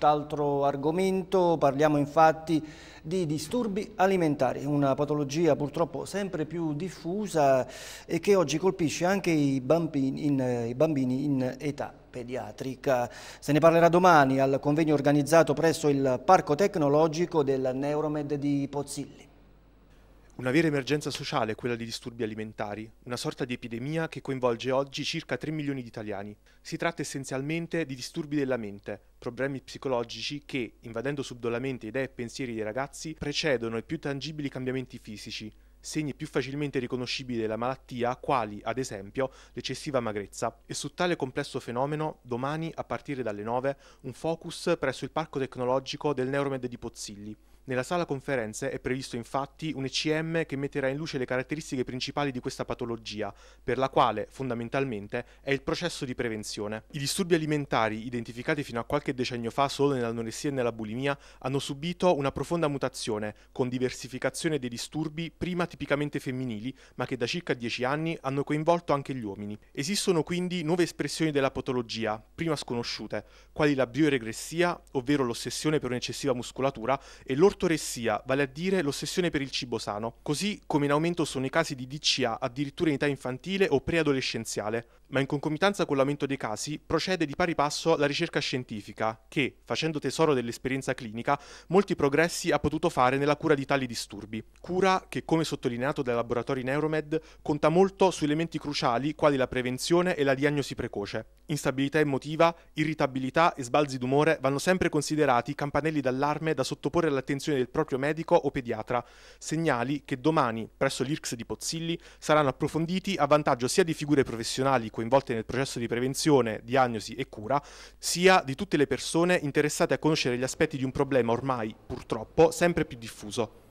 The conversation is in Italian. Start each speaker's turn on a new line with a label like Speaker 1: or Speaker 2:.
Speaker 1: Altro argomento, parliamo infatti di disturbi alimentari, una patologia purtroppo sempre più diffusa e che oggi colpisce anche i bambini in, i bambini in età pediatrica. Se ne parlerà domani al convegno organizzato presso il Parco Tecnologico del Neuromed di Pozzilli.
Speaker 2: Una vera emergenza sociale è quella dei disturbi alimentari, una sorta di epidemia che coinvolge oggi circa 3 milioni di italiani. Si tratta essenzialmente di disturbi della mente, problemi psicologici che, invadendo subdolamente idee e pensieri dei ragazzi, precedono i più tangibili cambiamenti fisici, segni più facilmente riconoscibili della malattia, quali, ad esempio, l'eccessiva magrezza. E su tale complesso fenomeno, domani, a partire dalle 9, un focus presso il Parco Tecnologico del Neuromed di Pozzilli nella sala conferenze è previsto infatti un ECM che metterà in luce le caratteristiche principali di questa patologia, per la quale, fondamentalmente, è il processo di prevenzione. I disturbi alimentari, identificati fino a qualche decennio fa solo nell'anoressia e nella bulimia, hanno subito una profonda mutazione, con diversificazione dei disturbi prima tipicamente femminili, ma che da circa dieci anni hanno coinvolto anche gli uomini. Esistono quindi nuove espressioni della patologia, prima sconosciute, quali la bioregressia, ovvero l'ossessione per un'eccessiva muscolatura, e l'ortodontia l'ortoressia, vale a dire l'ossessione per il cibo sano, così come in aumento sono i casi di DCA addirittura in età infantile o preadolescenziale, ma in concomitanza con l'aumento dei casi procede di pari passo la ricerca scientifica che, facendo tesoro dell'esperienza clinica, molti progressi ha potuto fare nella cura di tali disturbi, cura che, come sottolineato dai laboratori Neuromed, conta molto su elementi cruciali quali la prevenzione e la diagnosi precoce. Instabilità emotiva, irritabilità e sbalzi d'umore vanno sempre considerati campanelli d'allarme da sottoporre all'attenzione disposizione del proprio medico o pediatra, segnali che domani presso l'IRCS di Pozzilli saranno approfonditi a vantaggio sia di figure professionali coinvolte nel processo di prevenzione, diagnosi e cura, sia di tutte le persone interessate a conoscere gli aspetti di un problema ormai, purtroppo, sempre più diffuso.